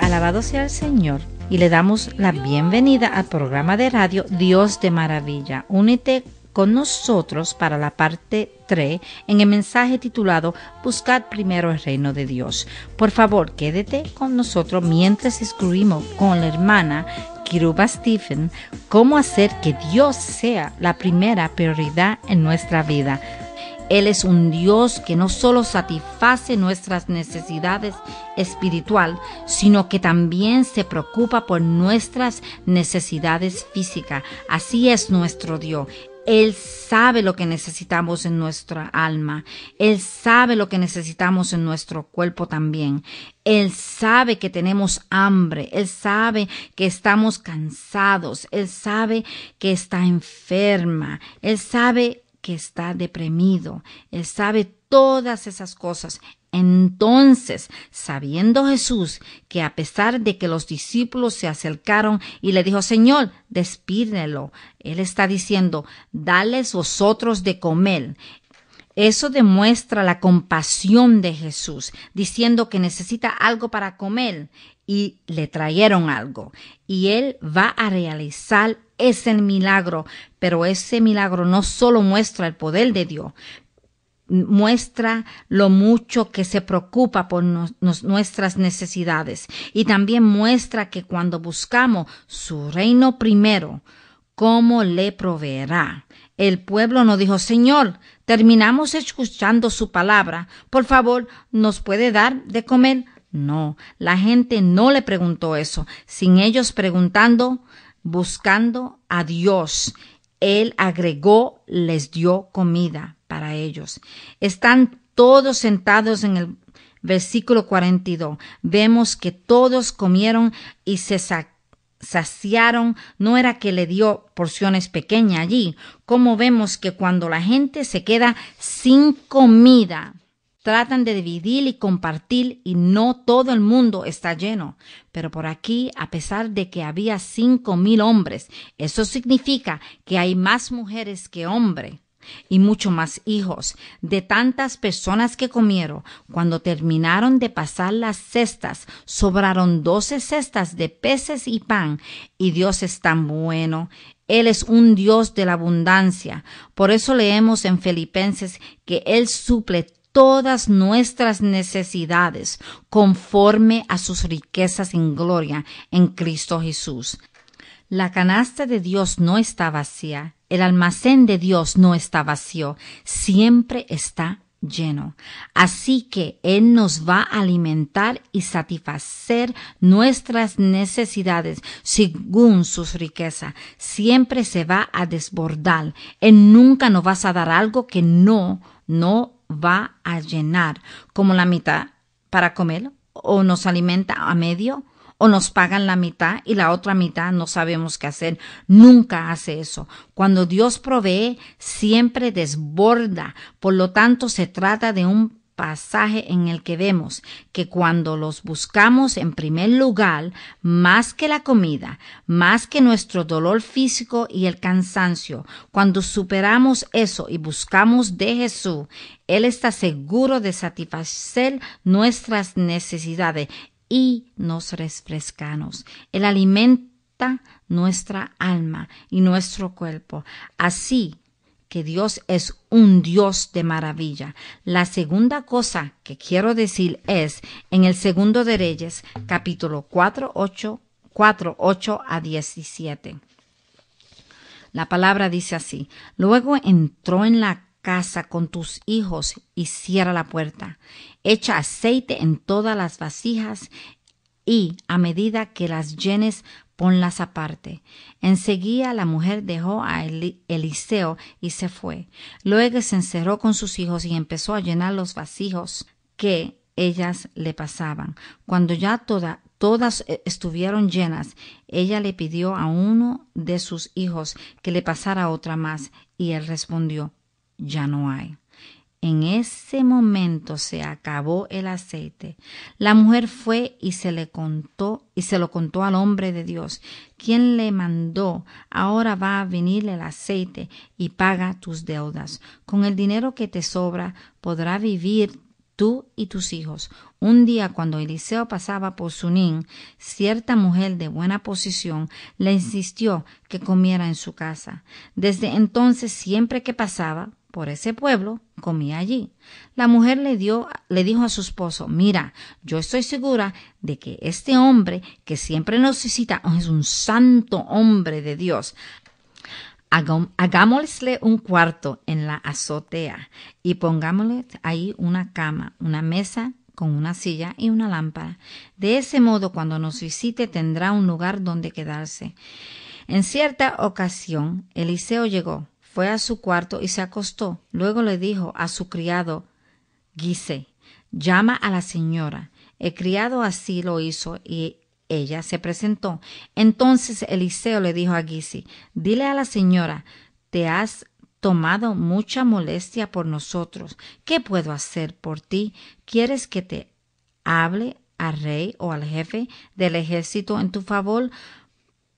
Alabado sea el Señor y le damos la bienvenida al programa de radio Dios de Maravilla. Únete con nosotros para la parte 3 en el mensaje titulado Buscad primero el reino de Dios. Por favor, quédete con nosotros mientras escribimos con la hermana Kiruba Stephen cómo hacer que Dios sea la primera prioridad en nuestra vida. Él es un Dios que no solo satisface nuestras necesidades espiritual, sino que también se preocupa por nuestras necesidades físicas. Así es nuestro Dios. Él sabe lo que necesitamos en nuestra alma. Él sabe lo que necesitamos en nuestro cuerpo también. Él sabe que tenemos hambre. Él sabe que estamos cansados. Él sabe que está enferma. Él sabe que está deprimido. Él sabe todas esas cosas. Entonces, sabiendo Jesús que a pesar de que los discípulos se acercaron y le dijo, Señor, despídelo, Él está diciendo, dales vosotros de comer. Eso demuestra la compasión de Jesús, diciendo que necesita algo para comer y le trajeron algo. Y Él va a realizar ese milagro, pero ese milagro no solo muestra el poder de Dios, muestra lo mucho que se preocupa por nuestras necesidades y también muestra que cuando buscamos su reino primero, ¿cómo le proveerá? El pueblo no dijo, Señor, terminamos escuchando su palabra, por favor, ¿nos puede dar de comer? No, la gente no le preguntó eso, sin ellos preguntando, buscando a Dios. Él agregó, les dio comida para ellos. Están todos sentados en el versículo 42. Vemos que todos comieron y se saciaron. No era que le dio porciones pequeñas allí. Como vemos que cuando la gente se queda sin comida, tratan de dividir y compartir y no todo el mundo está lleno. Pero por aquí, a pesar de que había cinco mil hombres, eso significa que hay más mujeres que hombres y mucho más hijos de tantas personas que comieron. Cuando terminaron de pasar las cestas, sobraron doce cestas de peces y pan, y Dios es tan bueno. Él es un Dios de la abundancia. Por eso leemos en Filipenses que Él suple todas nuestras necesidades conforme a sus riquezas en gloria en Cristo Jesús. La canasta de Dios no está vacía, el almacén de Dios no está vacío, siempre está lleno. Así que Él nos va a alimentar y satisfacer nuestras necesidades según sus riquezas. Siempre se va a desbordar. Él nunca nos va a dar algo que no, no va a llenar, como la mitad para comer o nos alimenta a medio o nos pagan la mitad y la otra mitad no sabemos qué hacer. Nunca hace eso. Cuando Dios provee, siempre desborda. Por lo tanto, se trata de un pasaje en el que vemos que cuando los buscamos en primer lugar, más que la comida, más que nuestro dolor físico y el cansancio, cuando superamos eso y buscamos de Jesús, Él está seguro de satisfacer nuestras necesidades y nos refrescamos. Él alimenta nuestra alma y nuestro cuerpo. Así que Dios es un Dios de maravilla. La segunda cosa que quiero decir es en el segundo de Reyes, capítulo 4, 8, 4, 8 a 17. La palabra dice así, luego entró en la casa con tus hijos y cierra la puerta. Echa aceite en todas las vasijas y a medida que las llenes, ponlas aparte. Enseguida la mujer dejó a Eliseo y se fue. Luego se encerró con sus hijos y empezó a llenar los vasijos que ellas le pasaban. Cuando ya todas eh, estuvieron llenas, ella le pidió a uno de sus hijos que le pasara otra más, y él respondió ya no hay. En ese momento se acabó el aceite. La mujer fue y se le contó y se lo contó al hombre de Dios, quien le mandó, ahora va a venir el aceite y paga tus deudas. Con el dinero que te sobra podrá vivir tú y tus hijos. Un día cuando Eliseo pasaba por Sunín, cierta mujer de buena posición le insistió que comiera en su casa. Desde entonces, siempre que pasaba, por ese pueblo, comía allí. La mujer le, le dijo a su esposo, mira, yo estoy segura de que este hombre que siempre nos visita es un santo hombre de Dios. hagámosle un cuarto en la azotea y pongámosle ahí una cama, una mesa con una silla y una lámpara. De ese modo, cuando nos visite, tendrá un lugar donde quedarse. En cierta ocasión, Eliseo llegó fue a su cuarto y se acostó. Luego le dijo a su criado Guise llama a la señora. El criado así lo hizo y ella se presentó. Entonces Eliseo le dijo a Guise dile a la señora te has tomado mucha molestia por nosotros. ¿Qué puedo hacer por ti? ¿Quieres que te hable al rey o al jefe del ejército en tu favor?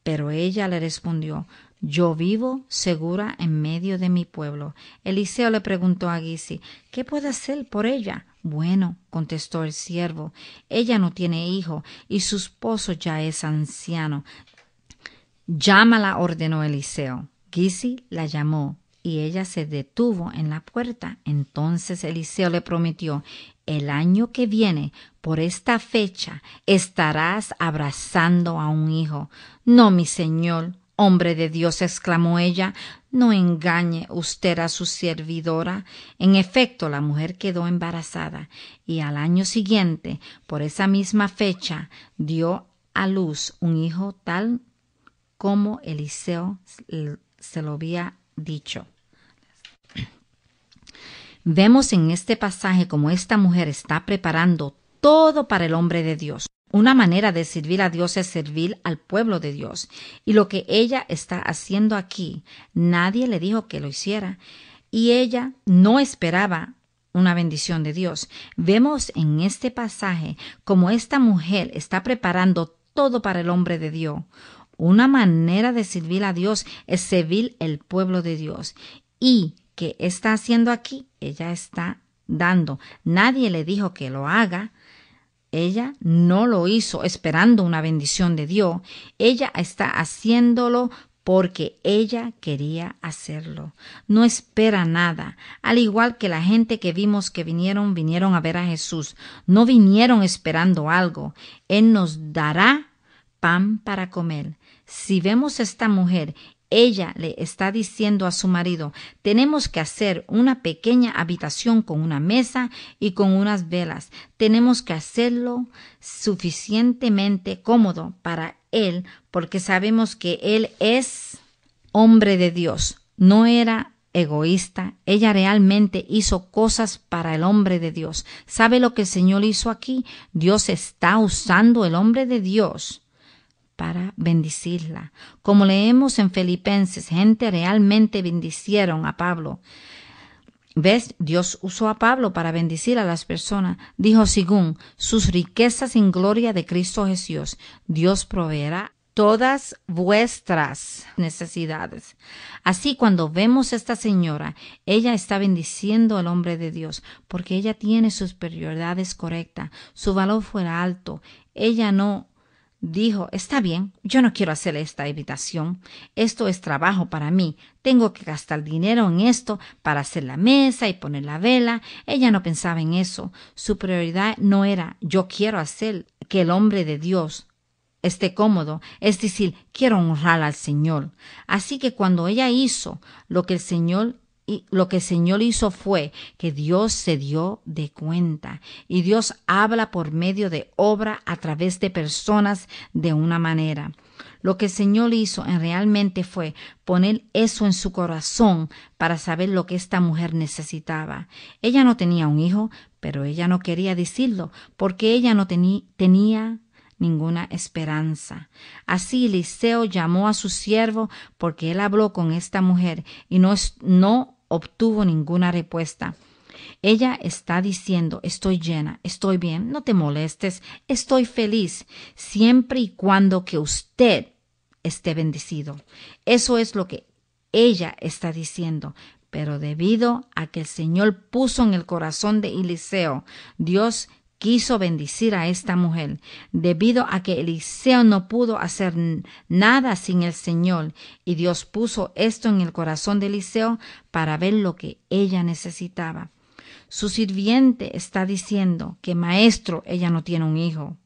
Pero ella le respondió, yo vivo segura en medio de mi pueblo. Eliseo le preguntó a Gisi, ¿qué puede hacer por ella? Bueno, contestó el siervo, ella no tiene hijo y su esposo ya es anciano. Llámala, ordenó Eliseo. Gisi la llamó y ella se detuvo en la puerta. Entonces Eliseo le prometió, el año que viene, por esta fecha, estarás abrazando a un hijo. No, mi señor, Hombre de Dios, exclamó ella, no engañe usted a su servidora. En efecto, la mujer quedó embarazada y al año siguiente, por esa misma fecha, dio a luz un hijo tal como Eliseo se lo había dicho. Vemos en este pasaje como esta mujer está preparando todo para el hombre de Dios. Una manera de servir a Dios es servir al pueblo de Dios. Y lo que ella está haciendo aquí, nadie le dijo que lo hiciera. Y ella no esperaba una bendición de Dios. Vemos en este pasaje como esta mujer está preparando todo para el hombre de Dios. Una manera de servir a Dios es servir el pueblo de Dios. ¿Y qué está haciendo aquí? Ella está dando. Nadie le dijo que lo haga ella no lo hizo esperando una bendición de Dios. Ella está haciéndolo porque ella quería hacerlo. No espera nada. Al igual que la gente que vimos que vinieron, vinieron a ver a Jesús. No vinieron esperando algo. Él nos dará pan para comer. Si vemos a esta mujer ella le está diciendo a su marido, tenemos que hacer una pequeña habitación con una mesa y con unas velas. Tenemos que hacerlo suficientemente cómodo para él porque sabemos que él es hombre de Dios. No era egoísta, ella realmente hizo cosas para el hombre de Dios. ¿Sabe lo que el Señor hizo aquí? Dios está usando el hombre de Dios para bendecirla. Como leemos en Filipenses, gente realmente bendicieron a Pablo. ¿Ves? Dios usó a Pablo para bendecir a las personas. Dijo, según sus riquezas en gloria de Cristo Jesús, Dios proveerá todas vuestras necesidades. Así cuando vemos a esta señora, ella está bendiciendo al hombre de Dios, porque ella tiene sus prioridades correctas, su valor fuera alto, ella no Dijo, está bien, yo no quiero hacer esta invitación. Esto es trabajo para mí. Tengo que gastar dinero en esto para hacer la mesa y poner la vela. Ella no pensaba en eso. Su prioridad no era yo quiero hacer que el hombre de Dios esté cómodo, es decir, quiero honrar al Señor. Así que cuando ella hizo lo que el Señor lo que el Señor hizo fue que Dios se dio de cuenta y Dios habla por medio de obra a través de personas de una manera. Lo que el Señor hizo realmente fue poner eso en su corazón para saber lo que esta mujer necesitaba. Ella no tenía un hijo, pero ella no quería decirlo porque ella no tenía ninguna esperanza. Así Eliseo llamó a su siervo porque él habló con esta mujer y no, no obtuvo ninguna respuesta. Ella está diciendo, estoy llena, estoy bien, no te molestes, estoy feliz, siempre y cuando que usted esté bendecido. Eso es lo que ella está diciendo. Pero debido a que el Señor puso en el corazón de Eliseo, Dios quiso bendecir a esta mujer, debido a que Eliseo no pudo hacer nada sin el Señor, y Dios puso esto en el corazón de Eliseo para ver lo que ella necesitaba. Su sirviente está diciendo que maestro, ella no tiene un hijo,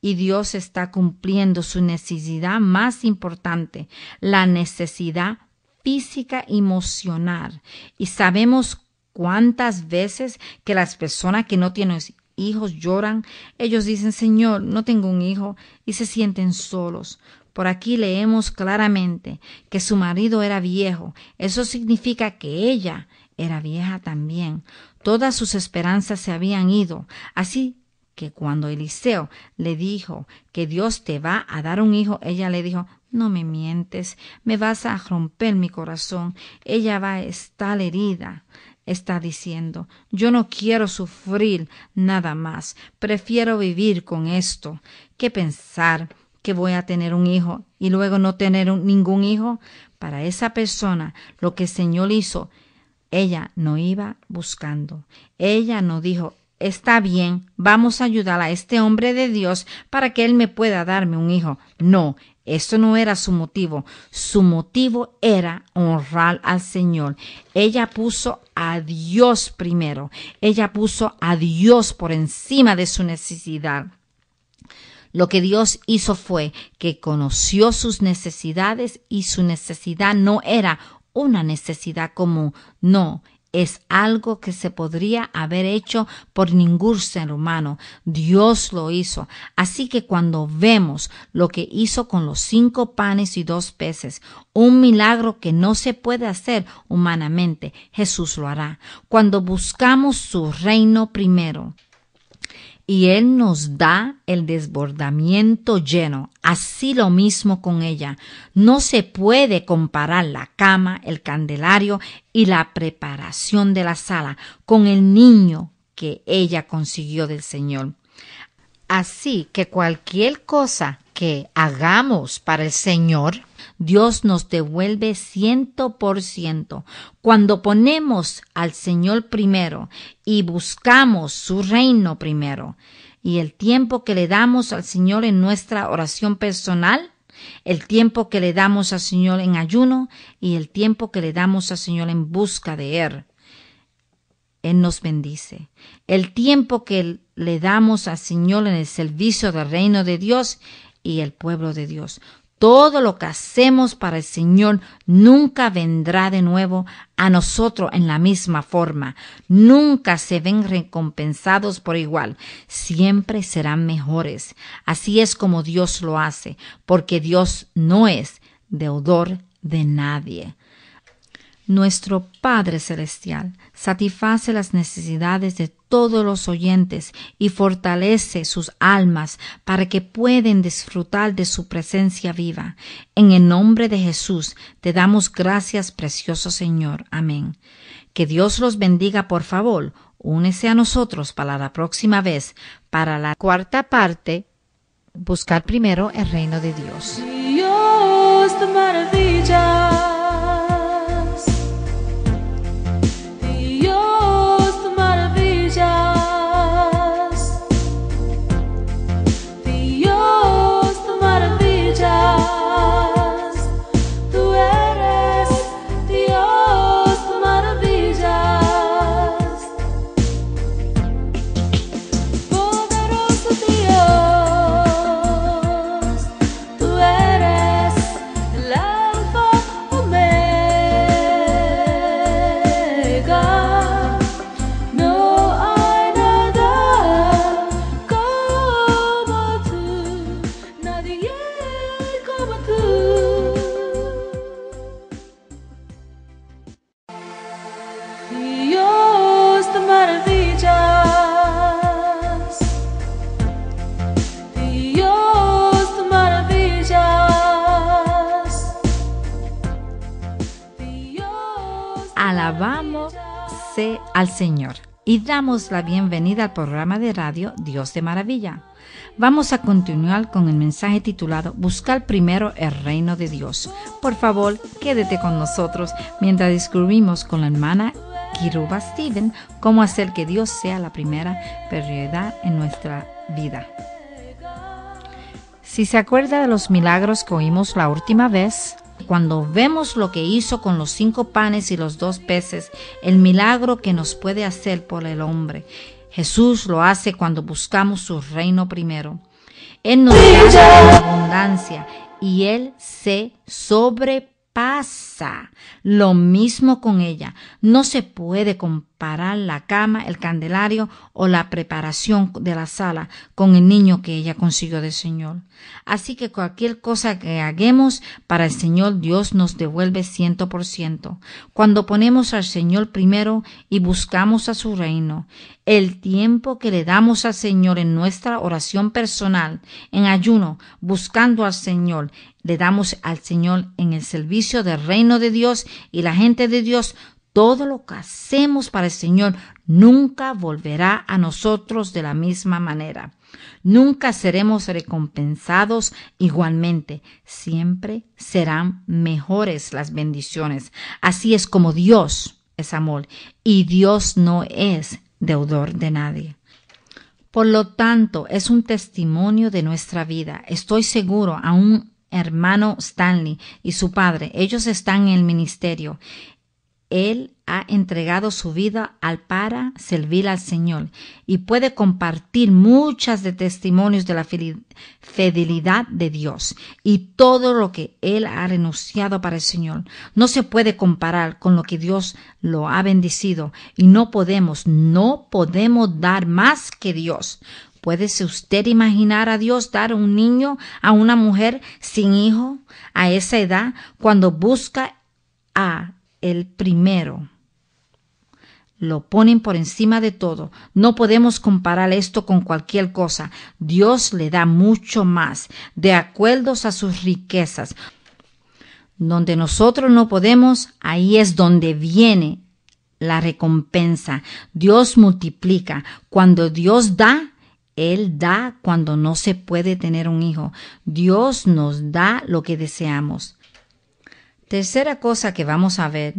y Dios está cumpliendo su necesidad más importante, la necesidad física y emocional. Y sabemos cuántas veces que las personas que no tienen hijos lloran, ellos dicen Señor, no tengo un hijo, y se sienten solos. Por aquí leemos claramente que su marido era viejo. Eso significa que ella era vieja también. Todas sus esperanzas se habían ido. Así que cuando Eliseo le dijo que Dios te va a dar un hijo, ella le dijo, no me mientes, me vas a romper mi corazón, ella va a estar herida está diciendo, yo no quiero sufrir nada más, prefiero vivir con esto que pensar que voy a tener un hijo y luego no tener ningún hijo. Para esa persona, lo que el Señor hizo, ella no iba buscando. Ella no dijo, está bien, vamos a ayudar a este hombre de Dios para que él me pueda darme un hijo. No, esto no era su motivo. Su motivo era honrar al Señor. Ella puso a Dios primero. Ella puso a Dios por encima de su necesidad. Lo que Dios hizo fue que conoció sus necesidades y su necesidad no era una necesidad común, no, es algo que se podría haber hecho por ningún ser humano. Dios lo hizo. Así que cuando vemos lo que hizo con los cinco panes y dos peces, un milagro que no se puede hacer humanamente, Jesús lo hará. Cuando buscamos su reino primero, y Él nos da el desbordamiento lleno. Así lo mismo con ella. No se puede comparar la cama, el candelario y la preparación de la sala con el niño que ella consiguió del Señor. Así que cualquier cosa que hagamos para el Señor, Dios nos devuelve ciento por ciento. Cuando ponemos al Señor primero y buscamos su reino primero, y el tiempo que le damos al Señor en nuestra oración personal, el tiempo que le damos al Señor en ayuno y el tiempo que le damos al Señor en busca de Él. Él nos bendice. El tiempo que le damos al Señor en el servicio del reino de Dios, y el pueblo de Dios. Todo lo que hacemos para el Señor nunca vendrá de nuevo a nosotros en la misma forma. Nunca se ven recompensados por igual. Siempre serán mejores. Así es como Dios lo hace, porque Dios no es deudor de nadie. Nuestro Padre Celestial, satisface las necesidades de todos los oyentes y fortalece sus almas para que puedan disfrutar de su presencia viva. En el nombre de Jesús te damos gracias, precioso Señor. Amén. Que Dios los bendiga, por favor. Únese a nosotros para la próxima vez, para la cuarta parte, buscar primero el reino de Dios. Vamos al Señor y damos la bienvenida al programa de radio Dios de Maravilla. Vamos a continuar con el mensaje titulado Buscar primero el reino de Dios. Por favor, quédete con nosotros mientras descubrimos con la hermana Kiruba Steven cómo hacer que Dios sea la primera prioridad en nuestra vida. Si se acuerda de los milagros que oímos la última vez, cuando vemos lo que hizo con los cinco panes y los dos peces, el milagro que nos puede hacer por el hombre, Jesús lo hace cuando buscamos su reino primero. Él nos da abundancia y Él se sobrepasa. Lo mismo con ella. No se puede comparar la cama, el candelario o la preparación de la sala con el niño que ella consiguió del Señor. Así que cualquier cosa que hagamos para el Señor, Dios nos devuelve ciento por ciento. Cuando ponemos al Señor primero y buscamos a su reino, el tiempo que le damos al Señor en nuestra oración personal, en ayuno, buscando al Señor, le damos al Señor en el servicio del reino de Dios y la gente de Dios, todo lo que hacemos para el Señor nunca volverá a nosotros de la misma manera. Nunca seremos recompensados igualmente. Siempre serán mejores las bendiciones. Así es como Dios es amor y Dios no es deudor de nadie. Por lo tanto, es un testimonio de nuestra vida. Estoy seguro, a un hermano Stanley y su padre, ellos están en el ministerio. Él ha entregado su vida al para servir al Señor y puede compartir muchas de testimonios de la fidelidad de Dios y todo lo que Él ha renunciado para el Señor. No se puede comparar con lo que Dios lo ha bendecido y no podemos, no podemos dar más que Dios. ¿Puede usted imaginar a Dios dar un niño, a una mujer sin hijo, a esa edad, cuando busca a el primero. Lo ponen por encima de todo. No podemos comparar esto con cualquier cosa. Dios le da mucho más, de acuerdo a sus riquezas. Donde nosotros no podemos, ahí es donde viene la recompensa. Dios multiplica. Cuando Dios da, Él da cuando no se puede tener un hijo. Dios nos da lo que deseamos. Tercera cosa que vamos a ver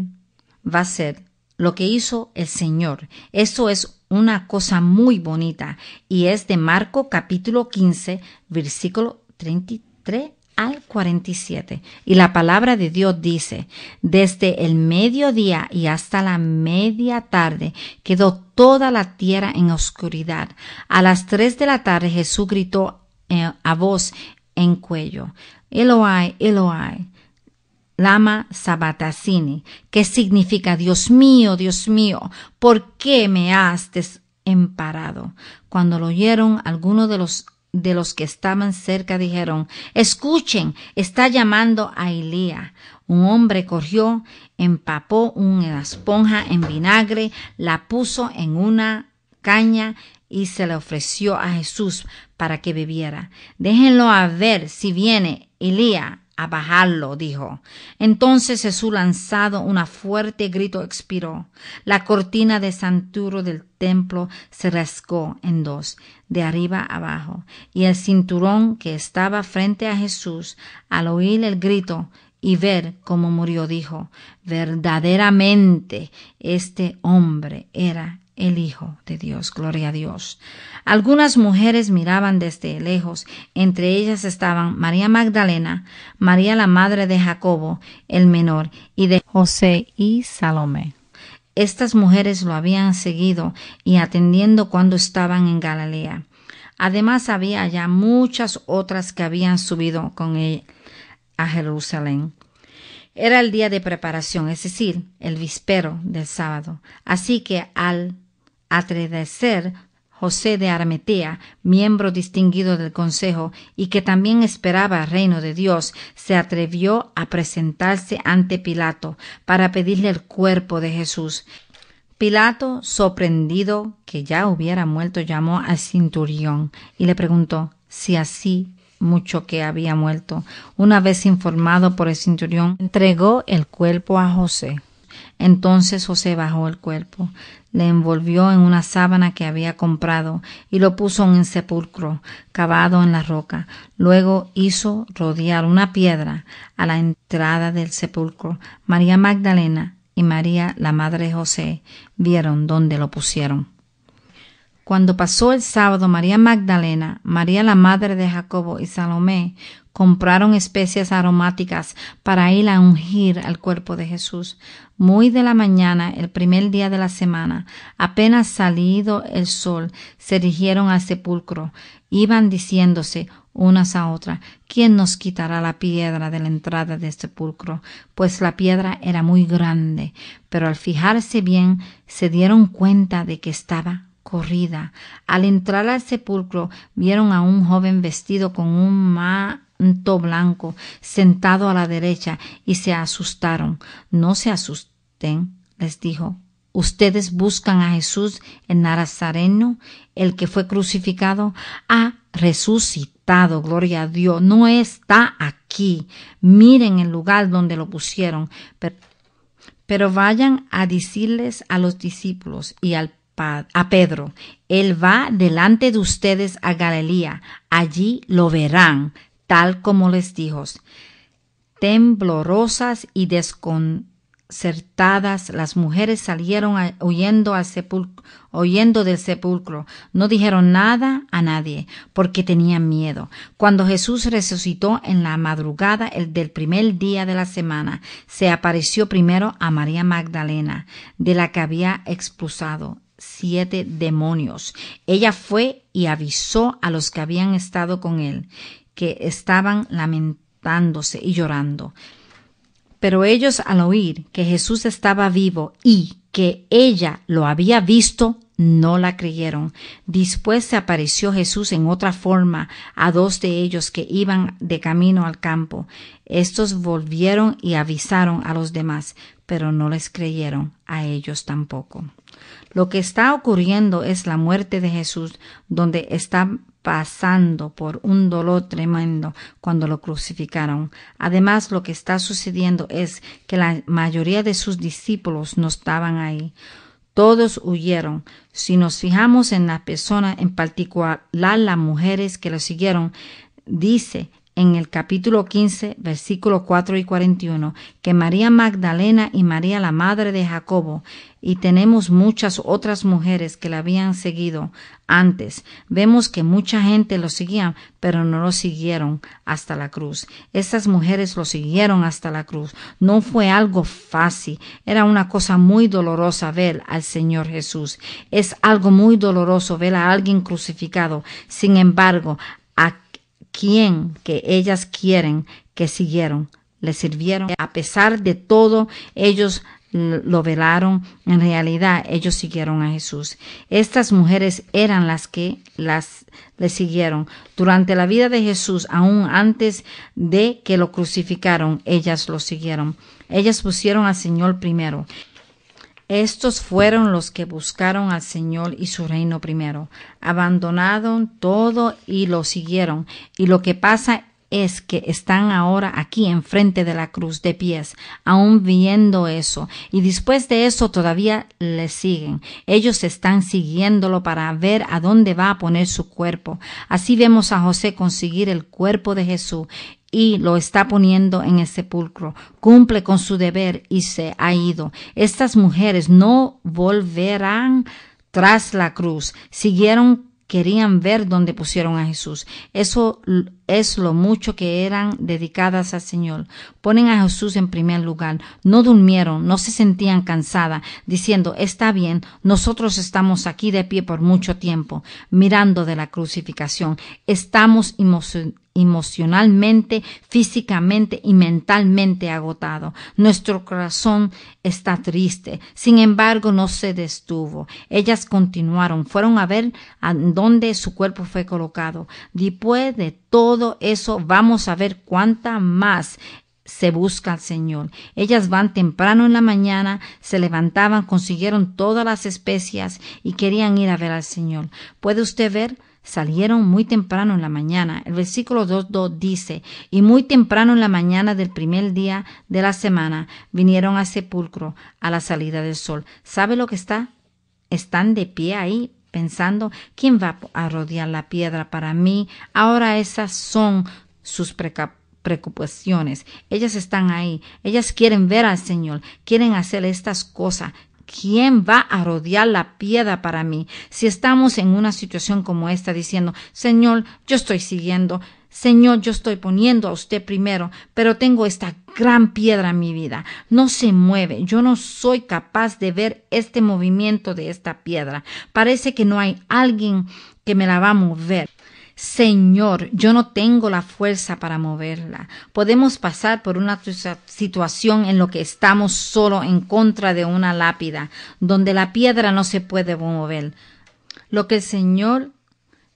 va a ser lo que hizo el Señor. Esto es una cosa muy bonita y es de Marco capítulo 15, versículo 33 al 47. Y la palabra de Dios dice, desde el mediodía y hasta la media tarde quedó toda la tierra en oscuridad. A las tres de la tarde Jesús gritó eh, a voz en cuello, Eloi, Eloi, Lama Sabatasini, que significa Dios mío, Dios mío, ¿por qué me has desemparado? Cuando lo oyeron, algunos de los de los que estaban cerca dijeron, escuchen, está llamando a Elías. Un hombre corrió, empapó una esponja en vinagre, la puso en una caña y se le ofreció a Jesús para que bebiera. Déjenlo a ver si viene Elías a bajarlo, dijo. Entonces Jesús lanzado un fuerte grito expiró. La cortina de santuro del templo se rascó en dos, de arriba abajo, y el cinturón que estaba frente a Jesús, al oír el grito y ver cómo murió, dijo, verdaderamente este hombre era el Hijo de Dios, gloria a Dios. Algunas mujeres miraban desde lejos, entre ellas estaban María Magdalena, María la madre de Jacobo, el menor, y de José y Salomé. Estas mujeres lo habían seguido y atendiendo cuando estaban en Galilea. Además había ya muchas otras que habían subido con él a Jerusalén. Era el día de preparación, es decir, el vispero del sábado. Así que al Atredecer, José de Armetea, miembro distinguido del Consejo y que también esperaba reino de Dios, se atrevió a presentarse ante Pilato para pedirle el cuerpo de Jesús. Pilato, sorprendido que ya hubiera muerto, llamó al cinturión y le preguntó si así mucho que había muerto. Una vez informado por el cinturión, entregó el cuerpo a José. Entonces José bajó el cuerpo le envolvió en una sábana que había comprado y lo puso en un sepulcro cavado en la roca. Luego hizo rodear una piedra a la entrada del sepulcro. María Magdalena y María, la madre de José, vieron dónde lo pusieron. Cuando pasó el sábado, María Magdalena, María la madre de Jacobo y Salomé compraron especias aromáticas para ir a ungir al cuerpo de Jesús. Muy de la mañana, el primer día de la semana, apenas salido el sol, se dirigieron al sepulcro. Iban diciéndose unas a otras, ¿quién nos quitará la piedra de la entrada del sepulcro? Pues la piedra era muy grande, pero al fijarse bien se dieron cuenta de que estaba corrida. Al entrar al sepulcro vieron a un joven vestido con un ma blanco sentado a la derecha y se asustaron. No se asusten, les dijo. Ustedes buscan a Jesús en Nazareno, el que fue crucificado. Ha resucitado, gloria a Dios. No está aquí. Miren el lugar donde lo pusieron. Pero, vayan a decirles a los discípulos y al a Pedro, Él va delante de ustedes a Galilea, allí lo verán, tal como les dijo. Temblorosas y desconcertadas, las mujeres salieron huyendo, del sepulcro. No dijeron nada a nadie, porque tenían miedo. Cuando Jesús resucitó en la madrugada el del primer día de la semana, se apareció primero a María Magdalena, de la que había expulsado siete demonios. Ella fue y avisó a los que habían estado con él que estaban lamentándose y llorando. Pero ellos al oír que Jesús estaba vivo y que ella lo había visto, no la creyeron. Después se apareció Jesús en otra forma a dos de ellos que iban de camino al campo. Estos volvieron y avisaron a los demás, pero no les creyeron a ellos tampoco. Lo que está ocurriendo es la muerte de Jesús, donde está pasando por un dolor tremendo cuando lo crucificaron. Además, lo que está sucediendo es que la mayoría de sus discípulos no estaban ahí. Todos huyeron. Si nos fijamos en las personas, en particular las mujeres que lo siguieron, dice en el capítulo 15, versículo 4 y 41, que María Magdalena y María la madre de Jacobo, y tenemos muchas otras mujeres que la habían seguido antes. Vemos que mucha gente lo seguía, pero no lo siguieron hasta la cruz. esas mujeres lo siguieron hasta la cruz. No fue algo fácil, era una cosa muy dolorosa ver al Señor Jesús. Es algo muy doloroso ver a alguien crucificado. Sin embargo, a quien que ellas quieren que siguieron, le sirvieron. A pesar de todo, ellos lo velaron, en realidad ellos siguieron a Jesús. Estas mujeres eran las que las le siguieron. Durante la vida de Jesús, aún antes de que lo crucificaron, ellas lo siguieron. Ellas pusieron al Señor primero. Estos fueron los que buscaron al Señor y su reino primero. Abandonaron todo y lo siguieron. Y lo que pasa es que están ahora aquí enfrente de la cruz de pies, aún viendo eso, y después de eso todavía le siguen. Ellos están siguiéndolo para ver a dónde va a poner su cuerpo. Así vemos a José conseguir el cuerpo de Jesús y lo está poniendo en el sepulcro. Cumple con su deber y se ha ido. Estas mujeres no volverán tras la cruz. Siguieron querían ver dónde pusieron a Jesús. Eso es lo mucho que eran dedicadas al Señor. Ponen a Jesús en primer lugar. No durmieron, no se sentían cansadas, diciendo, está bien, nosotros estamos aquí de pie por mucho tiempo, mirando de la crucificación. Estamos emocionalmente, físicamente y mentalmente agotado. Nuestro corazón está triste. Sin embargo, no se destuvo. Ellas continuaron, fueron a ver a dónde su cuerpo fue colocado. Después de todo eso, vamos a ver cuánta más se busca al Señor. Ellas van temprano en la mañana, se levantaban, consiguieron todas las especias y querían ir a ver al Señor. ¿Puede usted ver? salieron muy temprano en la mañana. El versículo 2.2 dice, y muy temprano en la mañana del primer día de la semana vinieron a sepulcro a la salida del sol. ¿Sabe lo que está? Están de pie ahí pensando, ¿quién va a rodear la piedra para mí? Ahora esas son sus preocupaciones. Ellas están ahí. Ellas quieren ver al Señor. Quieren hacer estas cosas. ¿Quién va a rodear la piedra para mí? Si estamos en una situación como esta diciendo, Señor, yo estoy siguiendo, Señor, yo estoy poniendo a usted primero, pero tengo esta gran piedra en mi vida. No se mueve. Yo no soy capaz de ver este movimiento de esta piedra. Parece que no hay alguien que me la va a mover. Señor, yo no tengo la fuerza para moverla. Podemos pasar por una situación en lo que estamos solo en contra de una lápida, donde la piedra no se puede mover. Lo que el Señor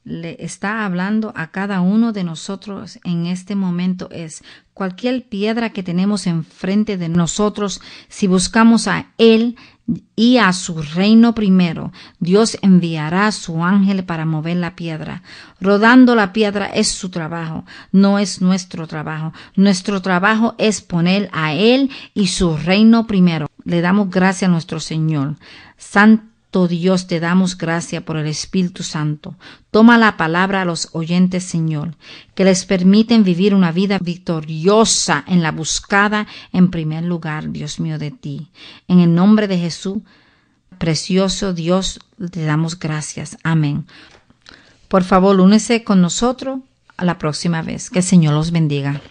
le está hablando a cada uno de nosotros en este momento es cualquier piedra que tenemos enfrente de nosotros, si buscamos a Él, y a su reino primero, Dios enviará a su ángel para mover la piedra. Rodando la piedra es su trabajo, no es nuestro trabajo. Nuestro trabajo es poner a Él y su reino primero. Le damos gracias a nuestro Señor. Santo Dios, te damos gracia por el Espíritu Santo. Toma la palabra a los oyentes, Señor, que les permiten vivir una vida victoriosa en la buscada en primer lugar, Dios mío, de ti. En el nombre de Jesús, precioso Dios, te damos gracias. Amén. Por favor, únese con nosotros a la próxima vez. Que el Señor los bendiga.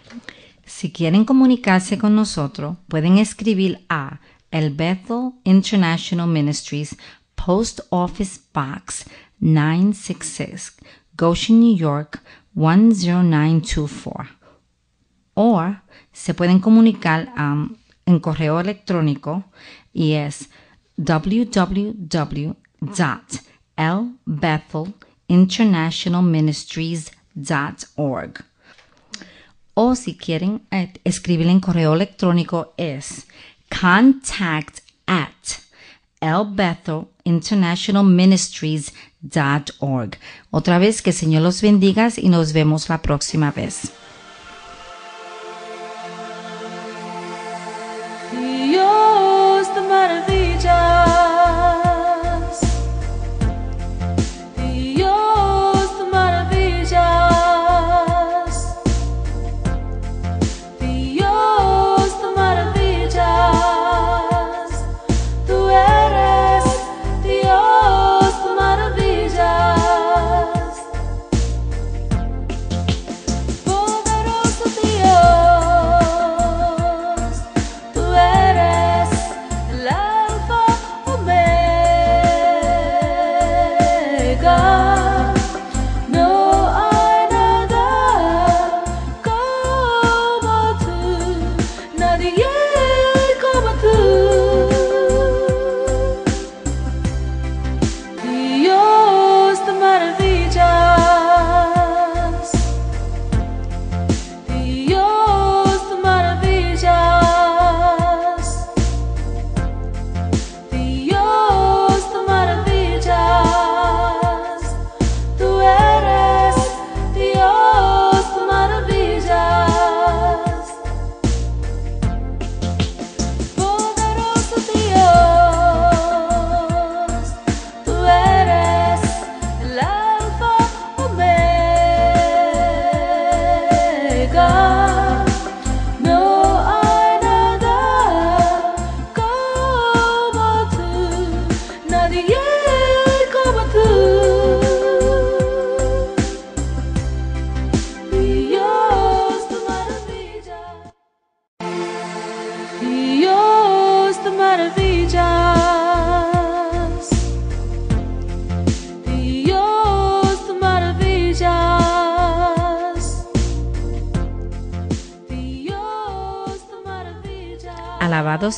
Si quieren comunicarse con nosotros, pueden escribir a El Bethel International Ministries, Post Office Box 966, Goshen, New York 10924. or se pueden comunicar um, en correo electrónico y es www.lbethelinternationalministries.org. O si quieren eh, escribir en correo electrónico es contact at International Ministries.org. Otra vez que Señor los bendiga y nos vemos la próxima vez.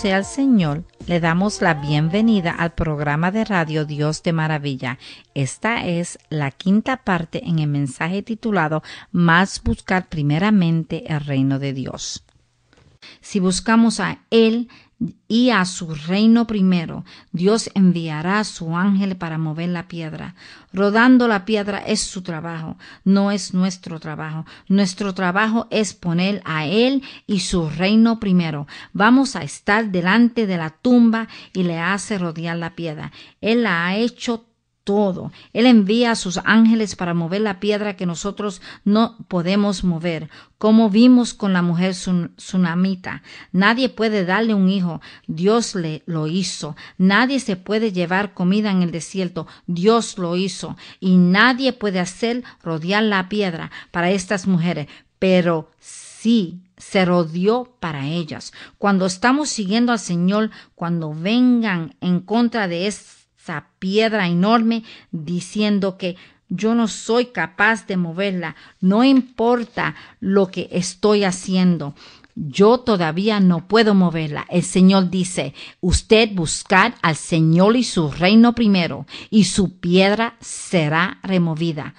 sea el Señor, le damos la bienvenida al programa de radio Dios de Maravilla. Esta es la quinta parte en el mensaje titulado Más buscar primeramente el reino de Dios. Si buscamos a Él, y a su reino primero, Dios enviará a su ángel para mover la piedra. Rodando la piedra es su trabajo, no es nuestro trabajo. Nuestro trabajo es poner a Él y su reino primero. Vamos a estar delante de la tumba y le hace rodear la piedra. Él la ha hecho todo. Él envía a sus ángeles para mover la piedra que nosotros no podemos mover, como vimos con la mujer tsunamita. Nadie puede darle un hijo, Dios le lo hizo. Nadie se puede llevar comida en el desierto, Dios lo hizo. Y nadie puede hacer rodear la piedra para estas mujeres, pero sí se rodeó para ellas. Cuando estamos siguiendo al Señor, cuando vengan en contra de este esa piedra enorme diciendo que yo no soy capaz de moverla, no importa lo que estoy haciendo. Yo todavía no puedo moverla. El Señor dice, usted buscar al Señor y su reino primero, y su piedra será removida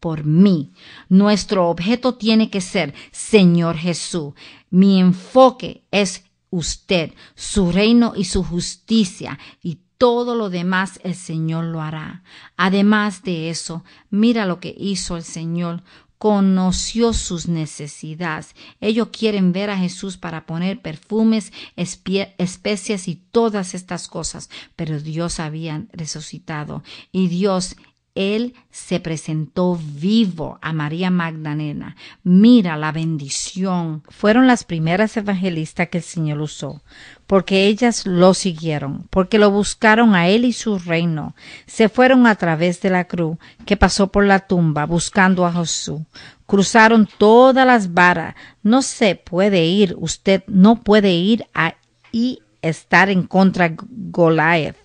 por mí. Nuestro objeto tiene que ser Señor Jesús. Mi enfoque es usted, su reino y su justicia, y todo lo demás el Señor lo hará. Además de eso, mira lo que hizo el Señor conoció sus necesidades. Ellos quieren ver a Jesús para poner perfumes, especias y todas estas cosas, pero Dios había resucitado y Dios él se presentó vivo a María Magdalena. Mira la bendición. Fueron las primeras evangelistas que el Señor usó, porque ellas lo siguieron, porque lo buscaron a Él y su reino. Se fueron a través de la cruz que pasó por la tumba buscando a Jesús. Cruzaron todas las varas. No se puede ir, usted no puede ir a, y estar en contra Goliath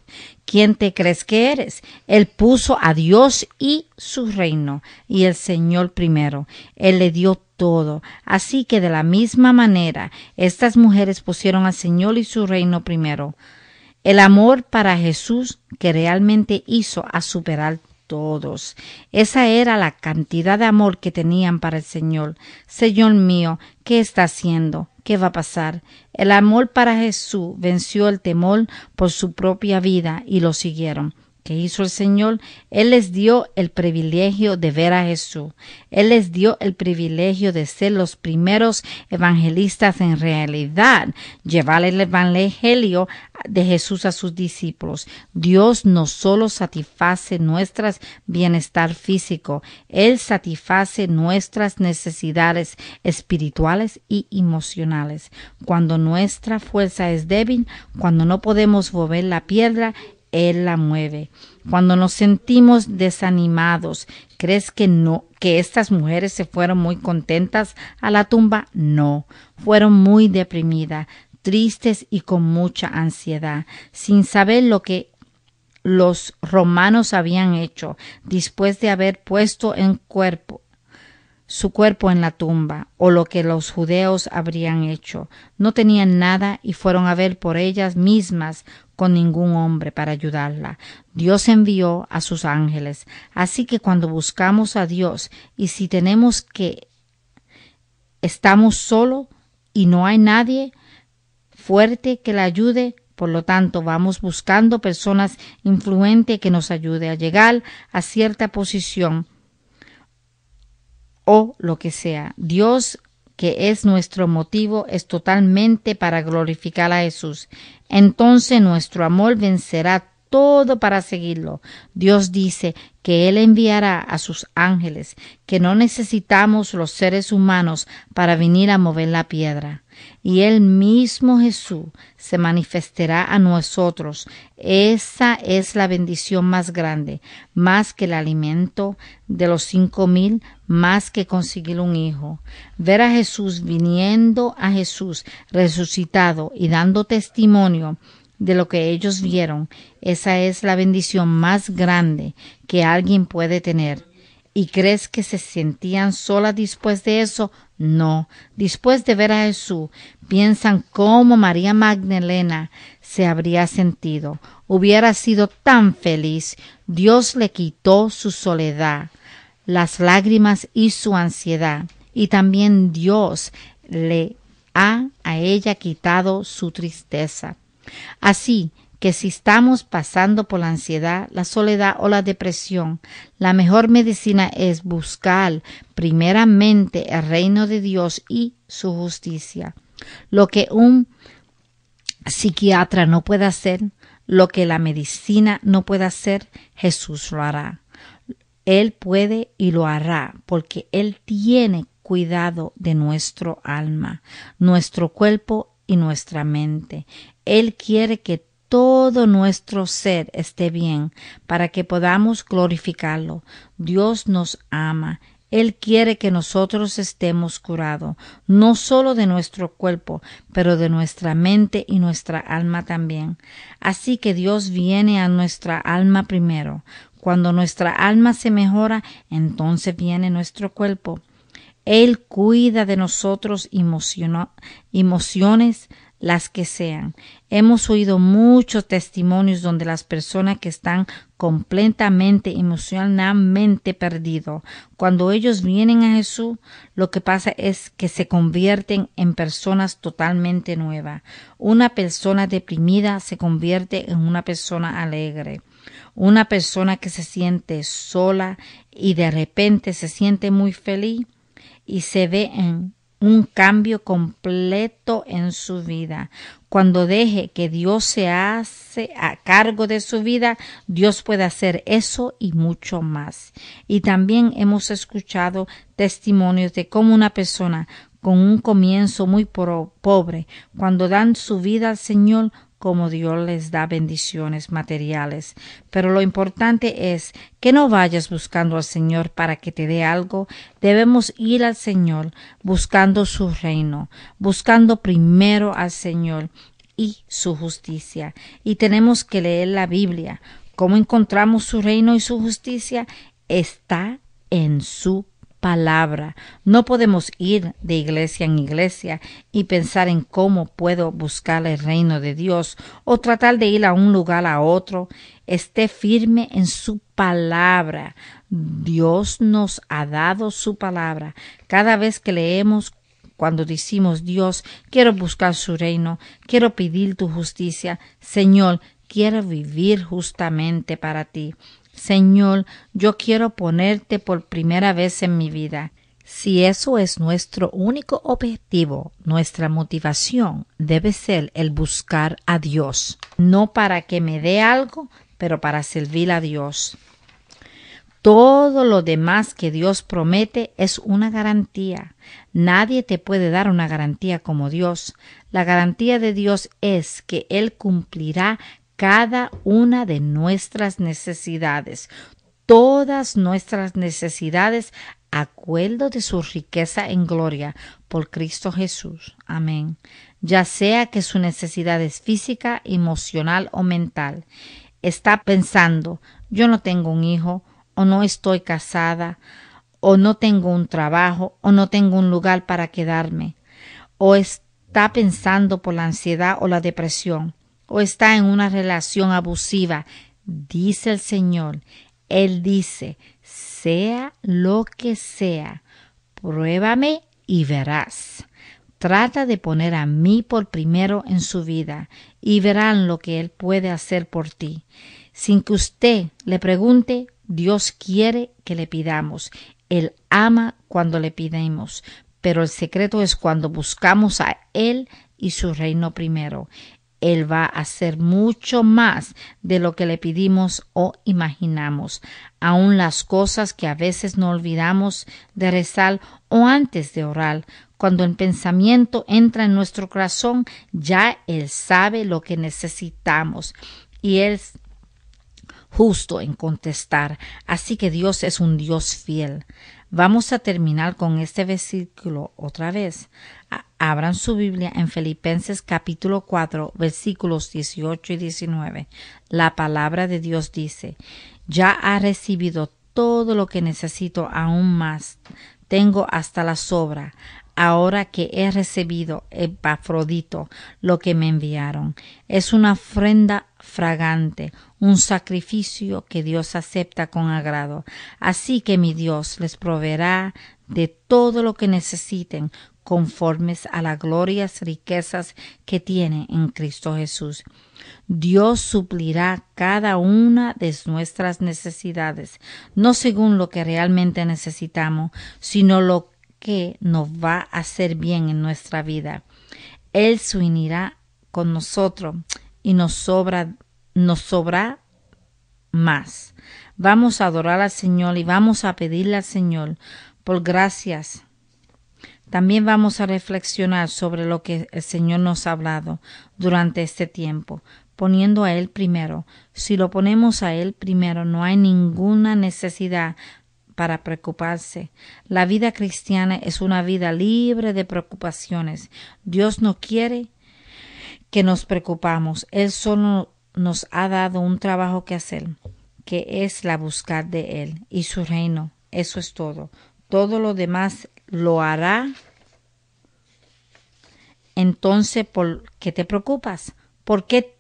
¿Quién te crees que eres? Él puso a Dios y su reino y el Señor primero. Él le dio todo. Así que de la misma manera, estas mujeres pusieron al Señor y su reino primero. El amor para Jesús que realmente hizo a superar todos. Esa era la cantidad de amor que tenían para el Señor. Señor mío, ¿qué está haciendo? ¿Qué va a pasar? El amor para Jesús venció el temor por su propia vida y lo siguieron que hizo el Señor, Él les dio el privilegio de ver a Jesús. Él les dio el privilegio de ser los primeros evangelistas en realidad, llevar el evangelio de Jesús a sus discípulos. Dios no solo satisface nuestras bienestar físico, Él satisface nuestras necesidades espirituales y emocionales. Cuando nuestra fuerza es débil, cuando no podemos mover la piedra, él la mueve. Cuando nos sentimos desanimados, ¿crees que no que estas mujeres se fueron muy contentas a la tumba? No, fueron muy deprimidas, tristes y con mucha ansiedad, sin saber lo que los romanos habían hecho después de haber puesto en cuerpo su cuerpo en la tumba o lo que los judeos habrían hecho. No tenían nada y fueron a ver por ellas mismas con ningún hombre para ayudarla. Dios envió a sus ángeles. Así que cuando buscamos a Dios y si tenemos que estamos solo y no hay nadie fuerte que la ayude, por lo tanto, vamos buscando personas influentes que nos ayude a llegar a cierta posición o lo que sea. Dios que es nuestro motivo es totalmente para glorificar a Jesús. Entonces nuestro amor vencerá todo para seguirlo. Dios dice que Él enviará a sus ángeles, que no necesitamos los seres humanos para venir a mover la piedra y el mismo Jesús se manifestará a nosotros. Esa es la bendición más grande, más que el alimento de los cinco mil, más que conseguir un hijo. Ver a Jesús viniendo a Jesús resucitado y dando testimonio de lo que ellos vieron, esa es la bendición más grande que alguien puede tener. ¿Y crees que se sentían solas después de eso? No, después de ver a Jesús, piensan cómo María Magdalena se habría sentido. Hubiera sido tan feliz. Dios le quitó su soledad, las lágrimas y su ansiedad. Y también Dios le ha a ella quitado su tristeza. Así que si estamos pasando por la ansiedad, la soledad o la depresión, la mejor medicina es buscar primeramente el reino de Dios y su justicia. Lo que un psiquiatra no puede hacer, lo que la medicina no puede hacer, Jesús lo hará. Él puede y lo hará porque Él tiene cuidado de nuestro alma, nuestro cuerpo y nuestra mente. Él quiere que todo nuestro ser esté bien, para que podamos glorificarlo. Dios nos ama. Él quiere que nosotros estemos curados, no solo de nuestro cuerpo, pero de nuestra mente y nuestra alma también. Así que Dios viene a nuestra alma primero. Cuando nuestra alma se mejora, entonces viene nuestro cuerpo. Él cuida de nosotros emociones, las que sean. Hemos oído muchos testimonios donde las personas que están completamente emocionalmente perdidas, cuando ellos vienen a Jesús, lo que pasa es que se convierten en personas totalmente nuevas. Una persona deprimida se convierte en una persona alegre. Una persona que se siente sola y de repente se siente muy feliz y se ve en un cambio completo en su vida. Cuando deje que Dios se hace a cargo de su vida, Dios puede hacer eso y mucho más. Y también hemos escuchado testimonios de cómo una persona con un comienzo muy pobre, cuando dan su vida al Señor, como Dios les da bendiciones materiales. Pero lo importante es que no vayas buscando al Señor para que te dé algo. Debemos ir al Señor buscando su reino, buscando primero al Señor y su justicia. Y tenemos que leer la Biblia. ¿Cómo encontramos su reino y su justicia? Está en su palabra. No podemos ir de iglesia en iglesia y pensar en cómo puedo buscar el reino de Dios o tratar de ir a un lugar a otro. Esté firme en su palabra. Dios nos ha dado su palabra. Cada vez que leemos cuando decimos Dios, quiero buscar su reino, quiero pedir tu justicia, Señor, quiero vivir justamente para ti. Señor, yo quiero ponerte por primera vez en mi vida. Si eso es nuestro único objetivo, nuestra motivación debe ser el buscar a Dios, no para que me dé algo, pero para servir a Dios. Todo lo demás que Dios promete es una garantía. Nadie te puede dar una garantía como Dios. La garantía de Dios es que Él cumplirá cada una de nuestras necesidades, todas nuestras necesidades, acuerdo de su riqueza en gloria por Cristo Jesús. Amén. Ya sea que su necesidad es física, emocional o mental. Está pensando, yo no tengo un hijo, o no estoy casada, o no tengo un trabajo, o no tengo un lugar para quedarme, o está pensando por la ansiedad o la depresión o está en una relación abusiva. Dice el Señor, Él dice, sea lo que sea, pruébame y verás. Trata de poner a mí por primero en su vida y verán lo que Él puede hacer por ti. Sin que usted le pregunte, Dios quiere que le pidamos. Él ama cuando le pidemos, pero el secreto es cuando buscamos a Él y su reino primero. Él va a hacer mucho más de lo que le pedimos o imaginamos, aun las cosas que a veces no olvidamos de rezar o antes de orar. Cuando el pensamiento entra en nuestro corazón, ya Él sabe lo que necesitamos y Él justo en contestar. Así que Dios es un Dios fiel. Vamos a terminar con este versículo otra vez. Abran su Biblia en Filipenses capítulo 4 versículos 18 y 19. La palabra de Dios dice, ya ha recibido todo lo que necesito aún más. Tengo hasta la sobra ahora que he recibido Epafrodito lo que me enviaron. Es una ofrenda fragante, un sacrificio que Dios acepta con agrado. Así que mi Dios les proveerá de todo lo que necesiten conformes a las glorias riquezas que tiene en Cristo Jesús. Dios suplirá cada una de nuestras necesidades, no según lo que realmente necesitamos, sino lo que nos va a hacer bien en nuestra vida. Él se unirá con nosotros y nos sobra, nos sobra más. Vamos a adorar al Señor y vamos a pedirle al Señor por gracias. También vamos a reflexionar sobre lo que el Señor nos ha hablado durante este tiempo, poniendo a Él primero. Si lo ponemos a Él primero, no hay ninguna necesidad para preocuparse. La vida cristiana es una vida libre de preocupaciones. Dios no quiere que nos preocupamos. Él solo nos ha dado un trabajo que hacer, que es la buscar de Él y su reino. Eso es todo. Todo lo demás lo hará. Entonces, ¿por qué te preocupas? ¿Por qué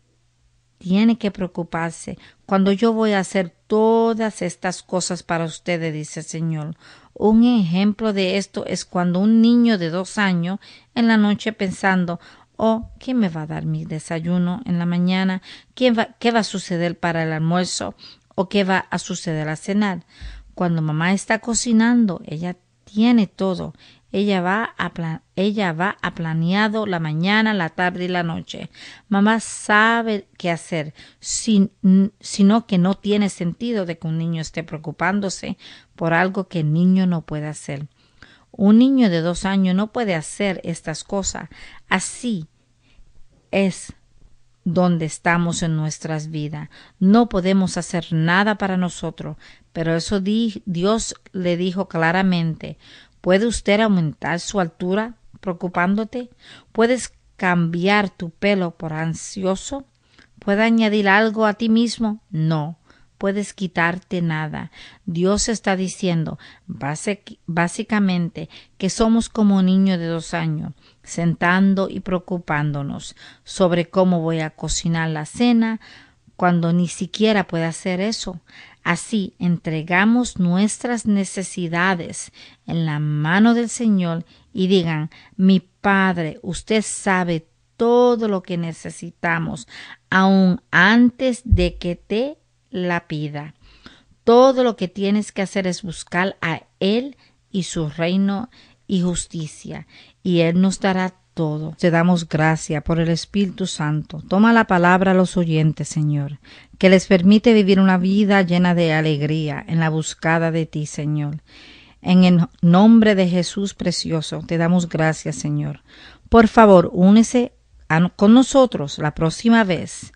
tiene que preocuparse cuando yo voy a hacer todas estas cosas para ustedes, dice el Señor. Un ejemplo de esto es cuando un niño de dos años en la noche pensando, oh, ¿quién me va a dar mi desayuno en la mañana? ¿Qué va a suceder para el almuerzo? ¿O qué va a suceder a cenar? Cuando mamá está cocinando, ella tiene todo. Ella va, a ella va a planeado la mañana, la tarde y la noche. Mamá sabe qué hacer, sino que no tiene sentido de que un niño esté preocupándose por algo que el niño no puede hacer. Un niño de dos años no puede hacer estas cosas. Así es donde estamos en nuestras vidas. No podemos hacer nada para nosotros, pero eso di Dios le dijo claramente, ¿Puede usted aumentar su altura preocupándote? ¿Puedes cambiar tu pelo por ansioso? ¿Puede añadir algo a ti mismo? No puedes quitarte nada. Dios está diciendo básicamente que somos como un niño de dos años, sentando y preocupándonos sobre cómo voy a cocinar la cena cuando ni siquiera puede hacer eso. Así entregamos nuestras necesidades en la mano del Señor y digan, mi Padre, usted sabe todo lo que necesitamos, aun antes de que te la pida. Todo lo que tienes que hacer es buscar a Él y su reino y justicia, y Él nos dará todo. Te damos gracia por el Espíritu Santo. Toma la palabra a los oyentes, Señor que les permite vivir una vida llena de alegría en la buscada de ti, Señor. En el nombre de Jesús precioso, te damos gracias, Señor. Por favor, únese con nosotros la próxima vez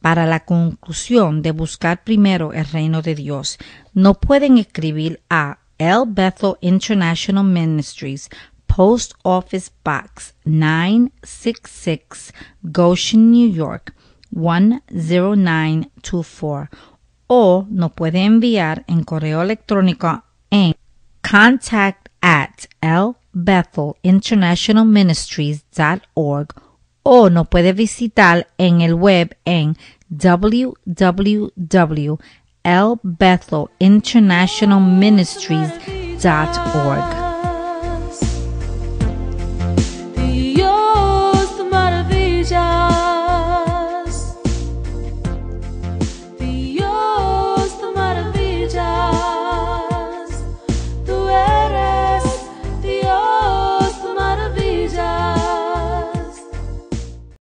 para la conclusión de buscar primero el reino de Dios. No pueden escribir a El Bethel International Ministries, Post Office Box 966, Goshen, New York 10924 o nos puede enviar en correo electrónico en contact at lbethelinternationalministries.org o nos puede visitar en el web en www.lbethelinternationalministries.org.